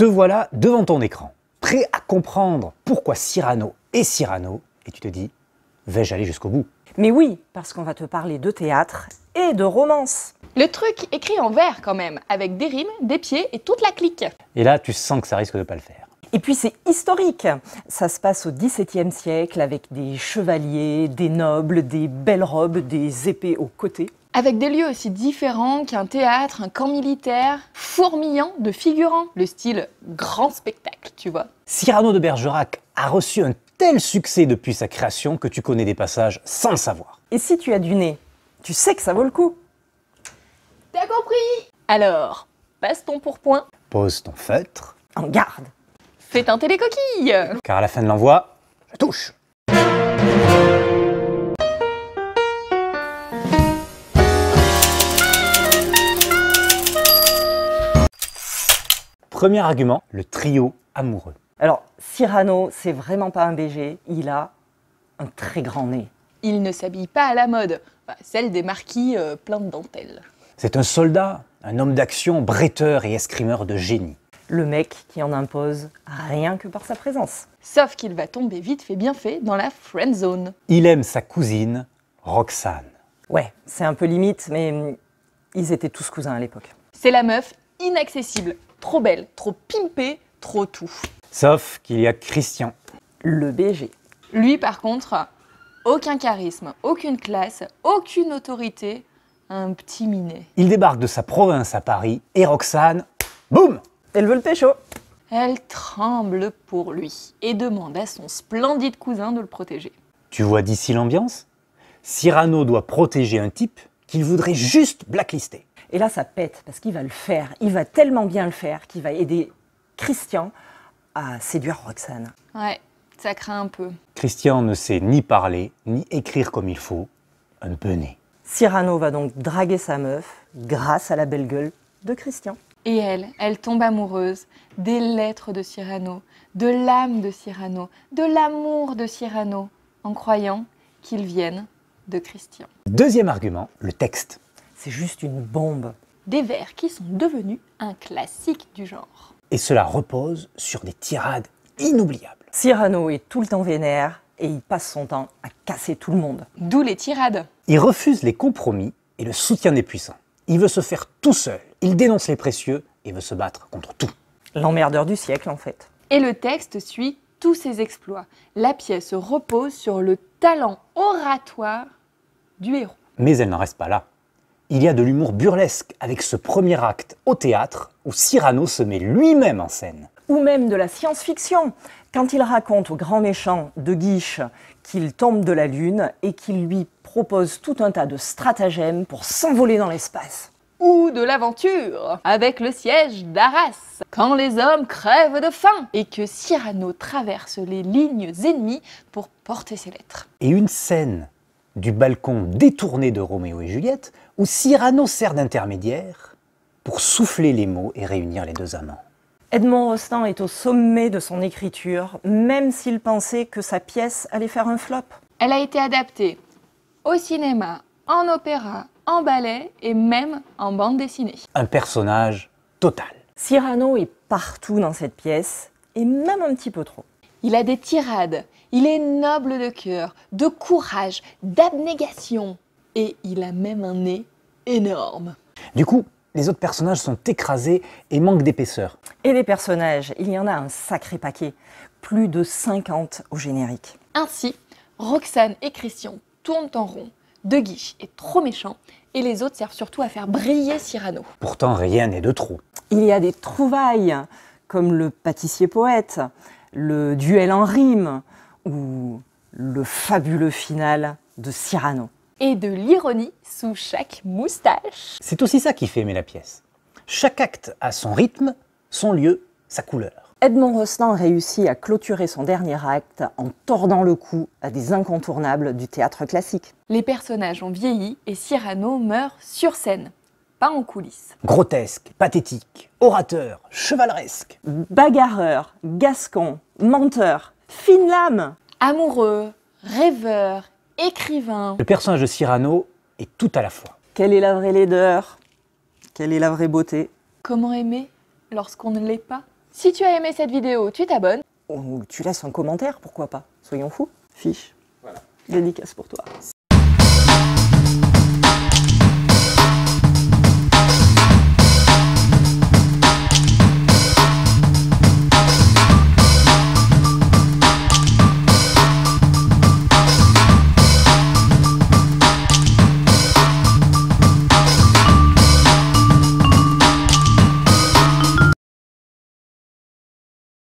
Te voilà devant ton écran, prêt à comprendre pourquoi Cyrano est Cyrano, et tu te dis, vais-je aller jusqu'au bout Mais oui, parce qu'on va te parler de théâtre et de romance. Le truc écrit en vers quand même, avec des rimes, des pieds et toute la clique. Et là, tu sens que ça risque de pas le faire. Et puis c'est historique. Ça se passe au XVIIe siècle avec des chevaliers, des nobles, des belles robes, des épées aux côtés. Avec des lieux aussi différents qu'un théâtre, un camp militaire, fourmillant de figurants, le style grand spectacle, tu vois. Cyrano de Bergerac a reçu un tel succès depuis sa création que tu connais des passages sans le savoir. Et si tu as du nez, tu sais que ça vaut le coup. T'as compris Alors, passe ton pourpoint. Pose ton feutre. En garde. Fais un télécoquille. Car à la fin de l'envoi, je touche Premier argument, le trio amoureux. Alors, Cyrano, c'est vraiment pas un BG, il a un très grand nez. Il ne s'habille pas à la mode, celle des marquis euh, pleins de dentelles. C'est un soldat, un homme d'action, bretteur et escrimeur de génie. Le mec qui en impose rien que par sa présence. Sauf qu'il va tomber vite fait bien fait dans la friend zone. Il aime sa cousine, Roxane. Ouais, c'est un peu limite, mais ils étaient tous cousins à l'époque. C'est la meuf inaccessible trop belle, trop pimpée, trop tout. Sauf qu'il y a Christian. Le BG. Lui, par contre, aucun charisme, aucune classe, aucune autorité, un petit minet. Il débarque de sa province à Paris et Roxane, boum Elle veut le pécho Elle tremble pour lui et demande à son splendide cousin de le protéger. Tu vois d'ici l'ambiance Cyrano doit protéger un type qu'il voudrait juste blacklister. Et là, ça pète parce qu'il va le faire. Il va tellement bien le faire qu'il va aider Christian à séduire Roxane. Ouais, ça craint un peu. Christian ne sait ni parler, ni écrire comme il faut. Un peu né. Cyrano va donc draguer sa meuf grâce à la belle gueule de Christian. Et elle, elle tombe amoureuse des lettres de Cyrano, de l'âme de Cyrano, de l'amour de Cyrano, en croyant qu'ils viennent de Christian. Deuxième argument, le texte. C'est juste une bombe. Des vers qui sont devenus un classique du genre. Et cela repose sur des tirades inoubliables. Cyrano est tout le temps vénère et il passe son temps à casser tout le monde. D'où les tirades. Il refuse les compromis et le soutien des puissants. Il veut se faire tout seul. Il dénonce les précieux et veut se battre contre tout. L'emmerdeur du siècle, en fait. Et le texte suit tous ses exploits. La pièce repose sur le talent oratoire du héros. Mais elle n'en reste pas là. Il y a de l'humour burlesque avec ce premier acte au théâtre où Cyrano se met lui-même en scène. Ou même de la science-fiction, quand il raconte au grand méchant de Guiche qu'il tombe de la Lune et qu'il lui propose tout un tas de stratagèmes pour s'envoler dans l'espace. Ou de l'aventure, avec le siège d'Arras, quand les hommes crèvent de faim et que Cyrano traverse les lignes ennemies pour porter ses lettres. Et une scène du balcon détourné de Roméo et Juliette où Cyrano sert d'intermédiaire pour souffler les mots et réunir les deux amants. Edmond Rostand est au sommet de son écriture, même s'il pensait que sa pièce allait faire un flop. Elle a été adaptée au cinéma, en opéra, en ballet et même en bande dessinée. Un personnage total. Cyrano est partout dans cette pièce, et même un petit peu trop. Il a des tirades, il est noble de cœur, de courage, d'abnégation et il a même un nez énorme. Du coup, les autres personnages sont écrasés et manquent d'épaisseur. Et les personnages, il y en a un sacré paquet, plus de 50 au générique. Ainsi, Roxane et Christian tournent en rond, De Guiche est trop méchant et les autres servent surtout à faire briller Cyrano. Pourtant, rien n'est de trop. Il y a des trouvailles, comme le pâtissier poète, le duel en rime ou le fabuleux final de Cyrano et de l'ironie sous chaque moustache. C'est aussi ça qui fait aimer la pièce. Chaque acte a son rythme, son lieu, sa couleur. Edmond Rostand réussit à clôturer son dernier acte en tordant le cou à des incontournables du théâtre classique. Les personnages ont vieilli et Cyrano meurt sur scène, pas en coulisses. Grotesque, pathétique, orateur, chevaleresque. Bagarreur, gascon, menteur, fine lame. Amoureux, rêveur, écrivain. Le personnage de Cyrano est tout à la fois. Quelle est la vraie laideur Quelle est la vraie beauté Comment aimer lorsqu'on ne l'est pas Si tu as aimé cette vidéo, tu t'abonnes. Ou oh, tu laisses un commentaire, pourquoi pas Soyons fous. Fiche. Voilà. Dédicace pour toi.